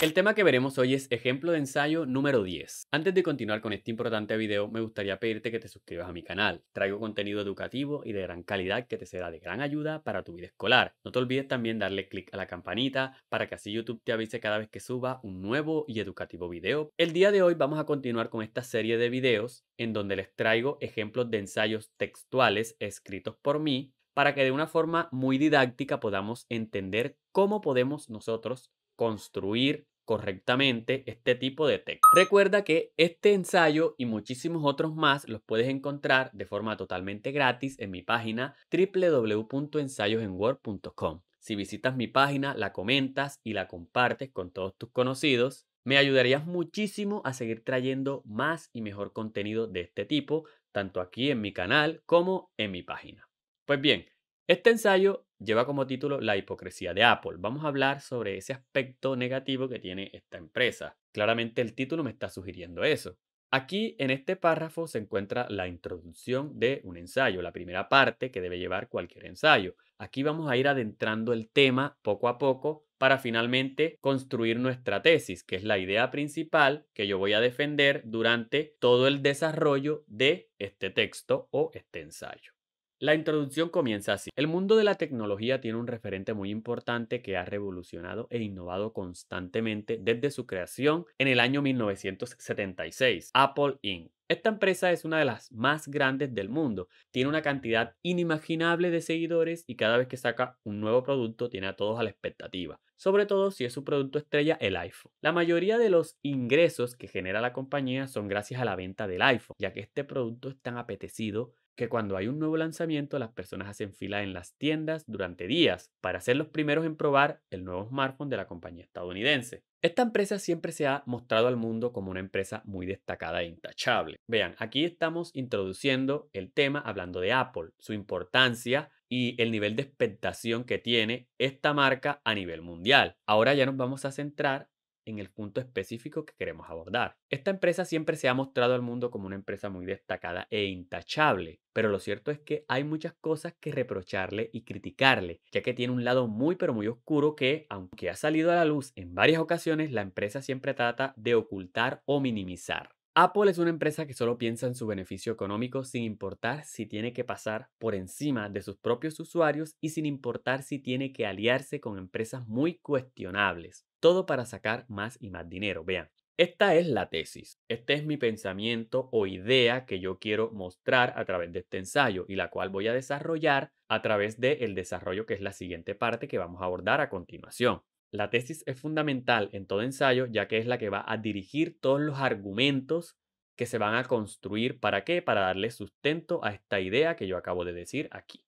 El tema que veremos hoy es ejemplo de ensayo número 10. Antes de continuar con este importante video, me gustaría pedirte que te suscribas a mi canal. Traigo contenido educativo y de gran calidad que te será de gran ayuda para tu vida escolar. No te olvides también darle clic a la campanita para que así YouTube te avise cada vez que suba un nuevo y educativo video. El día de hoy vamos a continuar con esta serie de videos en donde les traigo ejemplos de ensayos textuales escritos por mí para que de una forma muy didáctica podamos entender cómo podemos nosotros construir correctamente este tipo de texto. Recuerda que este ensayo y muchísimos otros más los puedes encontrar de forma totalmente gratis en mi página www.ensayosenword.com. Si visitas mi página, la comentas y la compartes con todos tus conocidos, me ayudarías muchísimo a seguir trayendo más y mejor contenido de este tipo, tanto aquí en mi canal como en mi página. Pues bien, este ensayo lleva como título La hipocresía de Apple. Vamos a hablar sobre ese aspecto negativo que tiene esta empresa. Claramente el título me está sugiriendo eso. Aquí en este párrafo se encuentra la introducción de un ensayo, la primera parte que debe llevar cualquier ensayo. Aquí vamos a ir adentrando el tema poco a poco para finalmente construir nuestra tesis, que es la idea principal que yo voy a defender durante todo el desarrollo de este texto o este ensayo. La introducción comienza así. El mundo de la tecnología tiene un referente muy importante que ha revolucionado e innovado constantemente desde su creación en el año 1976, Apple Inc. Esta empresa es una de las más grandes del mundo. Tiene una cantidad inimaginable de seguidores y cada vez que saca un nuevo producto tiene a todos a la expectativa, sobre todo si es su producto estrella el iPhone. La mayoría de los ingresos que genera la compañía son gracias a la venta del iPhone, ya que este producto es tan apetecido que cuando hay un nuevo lanzamiento las personas hacen fila en las tiendas durante días para ser los primeros en probar el nuevo smartphone de la compañía estadounidense. Esta empresa siempre se ha mostrado al mundo como una empresa muy destacada e intachable. Vean, aquí estamos introduciendo el tema hablando de Apple, su importancia y el nivel de expectación que tiene esta marca a nivel mundial. Ahora ya nos vamos a centrar en el punto específico que queremos abordar. Esta empresa siempre se ha mostrado al mundo como una empresa muy destacada e intachable, pero lo cierto es que hay muchas cosas que reprocharle y criticarle, ya que tiene un lado muy pero muy oscuro que, aunque ha salido a la luz en varias ocasiones, la empresa siempre trata de ocultar o minimizar. Apple es una empresa que solo piensa en su beneficio económico sin importar si tiene que pasar por encima de sus propios usuarios y sin importar si tiene que aliarse con empresas muy cuestionables. Todo para sacar más y más dinero. Vean, esta es la tesis, este es mi pensamiento o idea que yo quiero mostrar a través de este ensayo y la cual voy a desarrollar a través del el desarrollo que es la siguiente parte que vamos a abordar a continuación. La tesis es fundamental en todo ensayo, ya que es la que va a dirigir todos los argumentos que se van a construir. ¿Para qué? Para darle sustento a esta idea que yo acabo de decir aquí.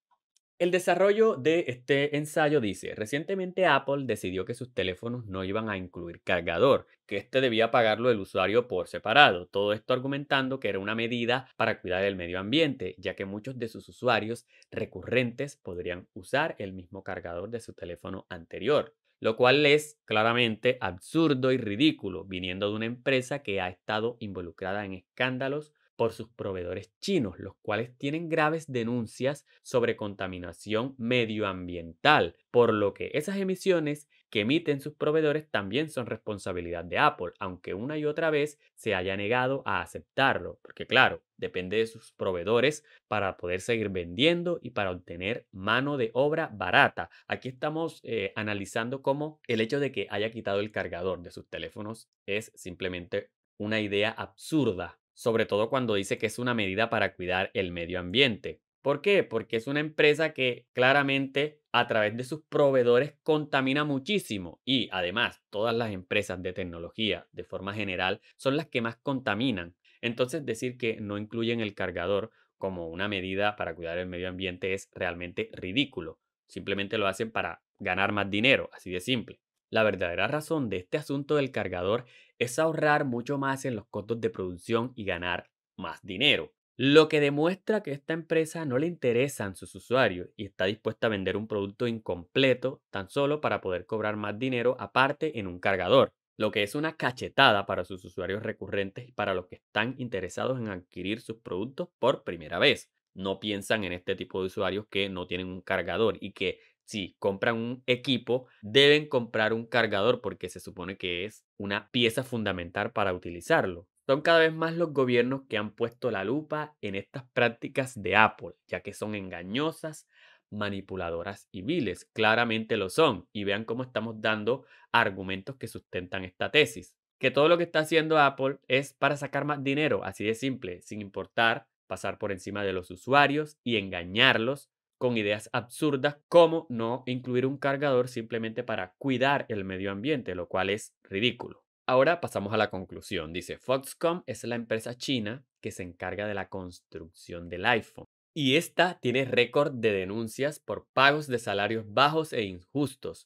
El desarrollo de este ensayo dice, recientemente Apple decidió que sus teléfonos no iban a incluir cargador, que este debía pagarlo el usuario por separado, todo esto argumentando que era una medida para cuidar el medio ambiente, ya que muchos de sus usuarios recurrentes podrían usar el mismo cargador de su teléfono anterior lo cual es claramente absurdo y ridículo, viniendo de una empresa que ha estado involucrada en escándalos por sus proveedores chinos, los cuales tienen graves denuncias sobre contaminación medioambiental, por lo que esas emisiones que emiten sus proveedores también son responsabilidad de Apple, aunque una y otra vez se haya negado a aceptarlo, porque claro, depende de sus proveedores para poder seguir vendiendo y para obtener mano de obra barata. Aquí estamos eh, analizando cómo el hecho de que haya quitado el cargador de sus teléfonos es simplemente una idea absurda sobre todo cuando dice que es una medida para cuidar el medio ambiente. ¿Por qué? Porque es una empresa que claramente a través de sus proveedores contamina muchísimo y además todas las empresas de tecnología de forma general son las que más contaminan. Entonces decir que no incluyen el cargador como una medida para cuidar el medio ambiente es realmente ridículo. Simplemente lo hacen para ganar más dinero, así de simple. La verdadera razón de este asunto del cargador es ahorrar mucho más en los costos de producción y ganar más dinero. Lo que demuestra que esta empresa no le interesan sus usuarios y está dispuesta a vender un producto incompleto tan solo para poder cobrar más dinero aparte en un cargador, lo que es una cachetada para sus usuarios recurrentes y para los que están interesados en adquirir sus productos por primera vez. No piensan en este tipo de usuarios que no tienen un cargador y que si compran un equipo, deben comprar un cargador porque se supone que es una pieza fundamental para utilizarlo. Son cada vez más los gobiernos que han puesto la lupa en estas prácticas de Apple, ya que son engañosas, manipuladoras y viles. Claramente lo son. Y vean cómo estamos dando argumentos que sustentan esta tesis. Que todo lo que está haciendo Apple es para sacar más dinero, así de simple, sin importar pasar por encima de los usuarios y engañarlos con ideas absurdas como no incluir un cargador simplemente para cuidar el medio ambiente, lo cual es ridículo. Ahora pasamos a la conclusión. Dice, Foxconn es la empresa china que se encarga de la construcción del iPhone. Y esta tiene récord de denuncias por pagos de salarios bajos e injustos,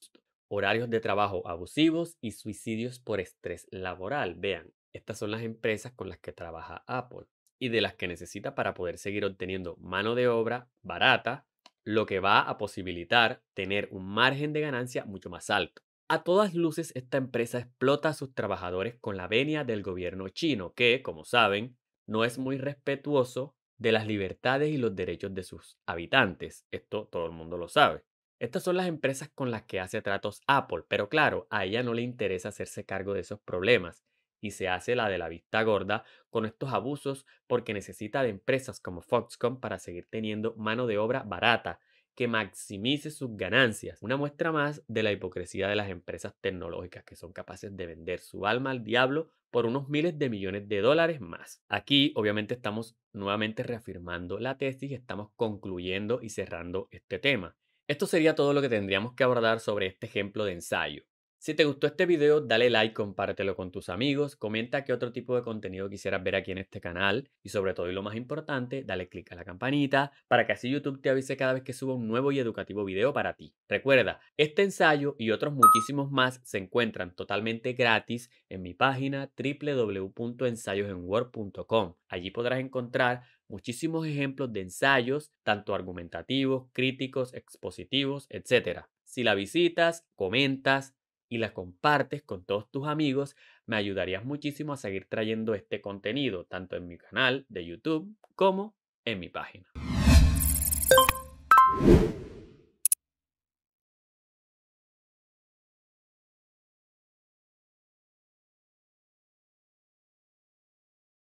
horarios de trabajo abusivos y suicidios por estrés laboral. Vean, estas son las empresas con las que trabaja Apple y de las que necesita para poder seguir obteniendo mano de obra barata lo que va a posibilitar tener un margen de ganancia mucho más alto. A todas luces, esta empresa explota a sus trabajadores con la venia del gobierno chino, que, como saben, no es muy respetuoso de las libertades y los derechos de sus habitantes. Esto todo el mundo lo sabe. Estas son las empresas con las que hace tratos Apple, pero claro, a ella no le interesa hacerse cargo de esos problemas y se hace la de la vista gorda con estos abusos porque necesita de empresas como Foxconn para seguir teniendo mano de obra barata que maximice sus ganancias. Una muestra más de la hipocresía de las empresas tecnológicas que son capaces de vender su alma al diablo por unos miles de millones de dólares más. Aquí obviamente estamos nuevamente reafirmando la tesis y estamos concluyendo y cerrando este tema. Esto sería todo lo que tendríamos que abordar sobre este ejemplo de ensayo. Si te gustó este video, dale like, compártelo con tus amigos, comenta qué otro tipo de contenido quisieras ver aquí en este canal y sobre todo y lo más importante, dale click a la campanita para que así YouTube te avise cada vez que suba un nuevo y educativo video para ti. Recuerda, este ensayo y otros muchísimos más se encuentran totalmente gratis en mi página www.ensayosenword.com. Allí podrás encontrar muchísimos ejemplos de ensayos, tanto argumentativos, críticos, expositivos, etc. Si la visitas, comentas, y la compartes con todos tus amigos, me ayudarías muchísimo a seguir trayendo este contenido, tanto en mi canal de YouTube como en mi página.